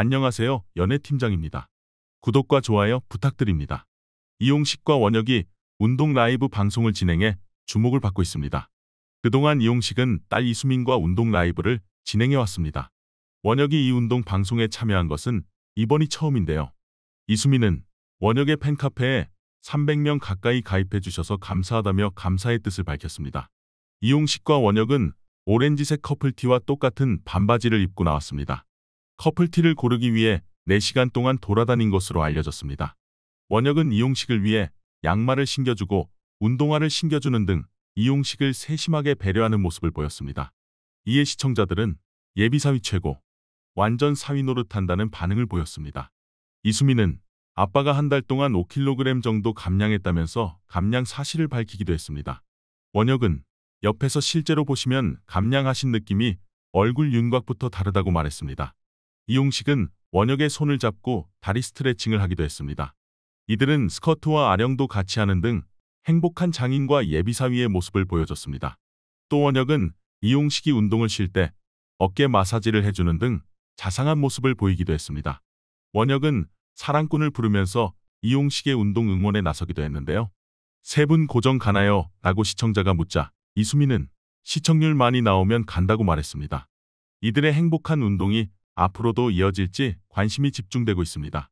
안녕하세요. 연애팀장입니다. 구독과 좋아요 부탁드립니다. 이용식과 원혁이 운동 라이브 방송을 진행해 주목을 받고 있습니다. 그동안 이용식은 딸 이수민과 운동 라이브를 진행해왔습니다. 원혁이 이 운동 방송에 참여한 것은 이번이 처음인데요. 이수민은 원혁의 팬카페에 300명 가까이 가입해 주셔서 감사하다며 감사의 뜻을 밝혔습니다. 이용식과 원혁은 오렌지색 커플티와 똑같은 반바지를 입고 나왔습니다. 커플티를 고르기 위해 4시간 동안 돌아다닌 것으로 알려졌습니다. 원혁은 이용식을 위해 양말을 신겨주고 운동화를 신겨주는 등 이용식을 세심하게 배려하는 모습을 보였습니다. 이에 시청자들은 예비사위 최고, 완전 사위 노릇한다는 반응을 보였습니다. 이수민은 아빠가 한 달 동안 5kg 정도 감량했다면서 감량 사실을 밝히기도 했습니다. 원혁은 옆에서 실제로 보시면 감량하신 느낌이 얼굴 윤곽부터 다르다고 말했습니다. 이용식은 원혁의 손을 잡고 다리 스트레칭을 하기도 했습니다. 이들은 스커트와 아령도 같이 하는 등 행복한 장인과 예비사위의 모습을 보여줬습니다. 또 원혁은 이용식이 운동을 쉴 때 어깨 마사지를 해주는 등 자상한 모습을 보이기도 했습니다. 원혁은 사랑꾼을 부르면서 이용식의 운동 응원에 나서기도 했는데요. 세 분 고정 가나요? 라고 시청자가 묻자 이수민은 시청률 많이 나오면 간다고 말했습니다. 이들의 행복한 운동이 앞으로도 이어질지 관심이 집중되고 있습니다.